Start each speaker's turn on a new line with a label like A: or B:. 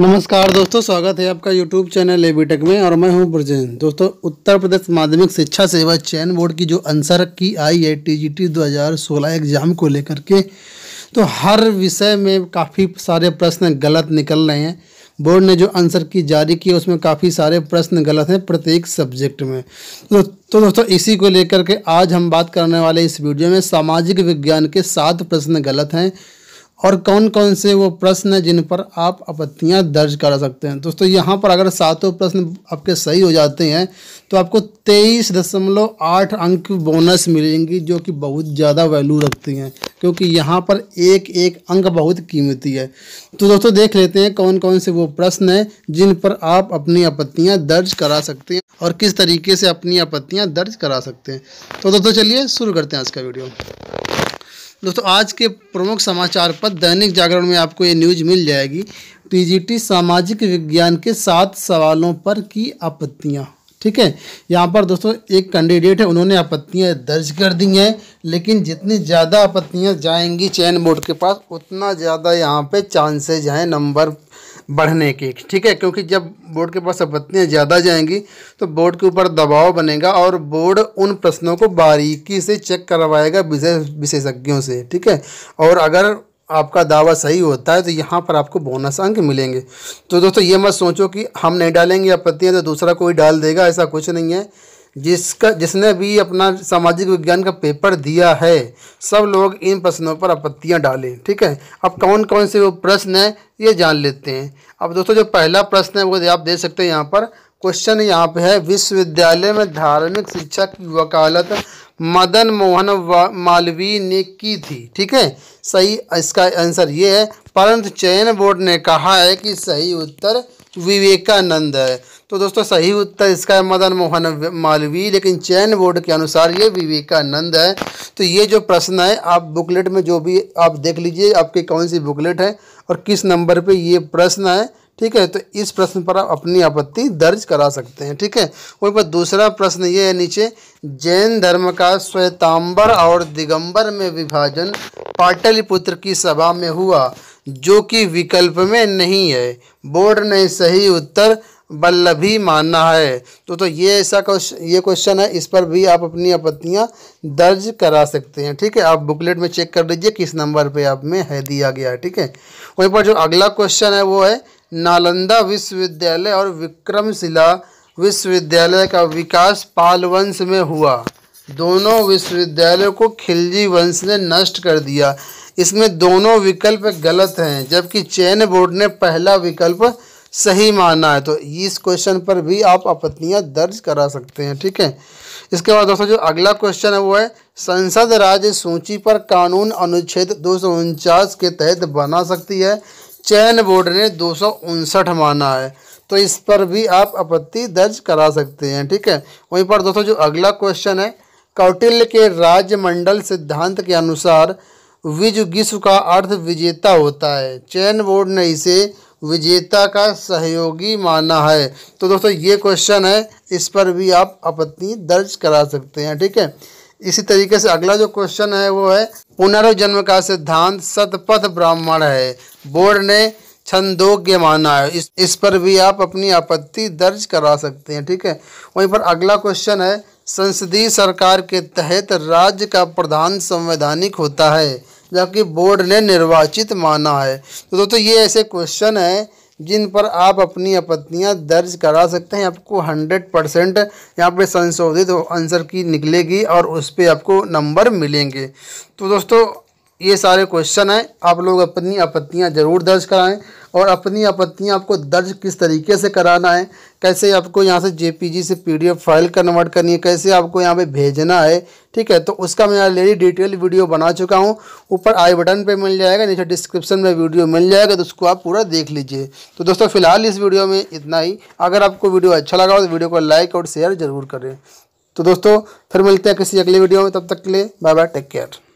A: नमस्कार दोस्तों स्वागत है आपका यूट्यूब चैनल ए में और मैं हूं ब्रजेंद्र दोस्तों उत्तर प्रदेश माध्यमिक शिक्षा सेवा चयन बोर्ड की जो आंसर की आई है टी जी टी दो एग्ज़ाम को लेकर के तो हर विषय में काफ़ी सारे प्रश्न गलत निकल रहे हैं बोर्ड ने जो आंसर की जारी की उसमें काफ़ी सारे प्रश्न गलत हैं प्रत्येक सब्जेक्ट में तो तो दोस्तों इसी को लेकर के आज हम बात करने वाले इस वीडियो में सामाजिक विज्ञान के सात प्रश्न गलत हैं और कौन कौन से वो प्रश्न हैं जिन पर आप आपत्तियाँ दर्ज करा सकते हैं दोस्तों यहाँ पर अगर सातों प्रश्न आपके सही हो जाते हैं तो आपको तेईस दशमलव आठ अंक बोनस मिलेंगी जो कि बहुत ज़्यादा वैल्यू रखती हैं क्योंकि यहाँ पर एक एक अंक बहुत कीमती है तो दोस्तों देख लेते हैं कौन कौन से वो प्रश्न हैं जिन पर आप अपनी आपत्तियाँ दर्ज करा सकते हैं और किस तरीके से अपनी आपत्तियाँ दर्ज करा सकते हैं तो दोस्तों चलिए शुरू करते हैं आज का वीडियो दोस्तों आज के प्रमुख समाचार पर दैनिक जागरण में आपको ये न्यूज मिल जाएगी पीजीटी सामाजिक विज्ञान के सात सवालों पर की आपत्तियाँ ठीक है यहाँ पर दोस्तों एक कैंडिडेट है उन्होंने आपत्तियाँ दर्ज कर दी हैं लेकिन जितनी ज़्यादा आपत्तियाँ जाएंगी चयन बोर्ड के पास उतना ज़्यादा यहाँ पे चांसेज हैं नंबर बढ़ने की ठीक है क्योंकि जब बोर्ड के पास आपत्तियाँ ज़्यादा जाएंगी तो बोर्ड के ऊपर दबाव बनेगा और बोर्ड उन प्रश्नों को बारीकी से चेक करवाएगा विशेषज्ञों से ठीक है और अगर आपका दावा सही होता है तो यहाँ पर आपको बोनस अंक मिलेंगे तो दोस्तों ये मत सोचो कि हम नहीं डालेंगे आपत्तियाँ तो दूसरा कोई डाल देगा ऐसा कुछ नहीं है जिसका जिसने भी अपना सामाजिक विज्ञान का पेपर दिया है सब लोग इन प्रश्नों पर आपत्तियाँ डालें ठीक है अब कौन कौन से वो प्रश्न हैं ये जान लेते हैं अब दोस्तों जो पहला प्रश्न है वो आप दे सकते हैं यहाँ पर क्वेश्चन यहाँ पे है विश्वविद्यालय में धार्मिक शिक्षा की वकालत मदन मोहन मालवीय ने की थी ठीक है सही इसका आंसर ये है परंतु चयन बोर्ड ने कहा है कि सही उत्तर विवेकानंद है तो दोस्तों सही उत्तर इसका है मदन मोहन मालवीय लेकिन चयन बोर्ड के अनुसार ये विवेकानंद है तो ये जो प्रश्न है आप बुकलेट में जो भी आप देख लीजिए आपकी कौन सी बुकलेट है और किस नंबर पे ये प्रश्न है ठीक है तो इस प्रश्न पर आप अपनी आपत्ति दर्ज करा सकते हैं ठीक है वहीं पर दूसरा प्रश्न ये है नीचे जैन धर्म का श्वेतांबर और दिगंबर में विभाजन पाटलिपुत्र की सभा में हुआ जो कि विकल्प में नहीं है बोर्ड ने सही उत्तर बल्लभी मानना है तो तो ये ऐसा क्वेश्चन ये क्वेश्चन है इस पर भी आप अपनी आपत्तियाँ दर्ज करा सकते हैं ठीक है आप बुकलेट में चेक कर लीजिए किस नंबर पे आप में है दिया गया है ठीक है वहीं पर जो अगला क्वेश्चन है वो है नालंदा विश्वविद्यालय और विक्रमशिला विश्वविद्यालय का विकास पाल वंश में हुआ दोनों विश्वविद्यालयों को खिलजी वंश ने नष्ट कर दिया इसमें दोनों विकल्प गलत हैं जबकि चैन बोर्ड ने पहला विकल्प सही मानना है तो इस क्वेश्चन पर भी आप आपत्तियाँ दर्ज करा सकते हैं ठीक है इसके बाद दोस्तों जो अगला क्वेश्चन है वो है संसद राज्य सूची पर कानून अनुच्छेद दो के तहत बना सकती है चयन बोर्ड ने दो माना है तो इस पर भी आप आपत्ति दर्ज करा सकते हैं ठीक है वहीं पर दोस्तों जो अगला क्वेश्चन है कौटिल्य के राज्यमंडल सिद्धांत के अनुसार विजुगिसु का अर्थ विजेता होता है चयन बोर्ड ने इसे विजेता का सहयोगी माना है तो दोस्तों ये क्वेश्चन है इस पर भी आप आपत्ति दर्ज करा सकते हैं ठीक है इसी तरीके से अगला जो क्वेश्चन है वो है पुनर्जन्म का सिद्धांत सतपथ ब्राह्मण है बोर्ड ने छंदोग्य माना है इस इस पर भी आप अपनी आपत्ति दर्ज करा सकते हैं ठीक है वहीं पर अगला क्वेश्चन है संसदीय सरकार के तहत राज्य का प्रधान संवैधानिक होता है जबकि बोर्ड ने निर्वाचित माना है तो दोस्तों ये ऐसे क्वेश्चन हैं जिन पर आप अपनी आपत्तियाँ दर्ज करा सकते हैं आपको हंड्रेड परसेंट यहाँ पर संशोधित आंसर की निकलेगी और उस पर आपको नंबर मिलेंगे तो दोस्तों ये सारे क्वेश्चन हैं आप लोग अपनी आपत्तियाँ ज़रूर दर्ज कराएं और अपनी आपत्तियाँ आपको दर्ज किस तरीके से कराना है कैसे आपको यहाँ से जेपीजी से पीडीएफ फाइल कन्वर्ट करनी है कैसे आपको यहाँ पे भेजना है ठीक है तो उसका मैं ऑलरेडी डिटेल वीडियो बना चुका हूँ ऊपर आई बटन पे मिल जाएगा नीचे डिस्क्रिप्शन में वीडियो मिल जाएगा तो उसको आप पूरा देख लीजिए तो दोस्तों फिलहाल इस वीडियो में इतना ही अगर आपको वीडियो अच्छा लगा हो तो वीडियो को लाइक और शेयर ज़रूर करें तो दोस्तों फिर मिलते हैं किसी अगले वीडियो में तब तक के लिए बाय बाय टेक केयर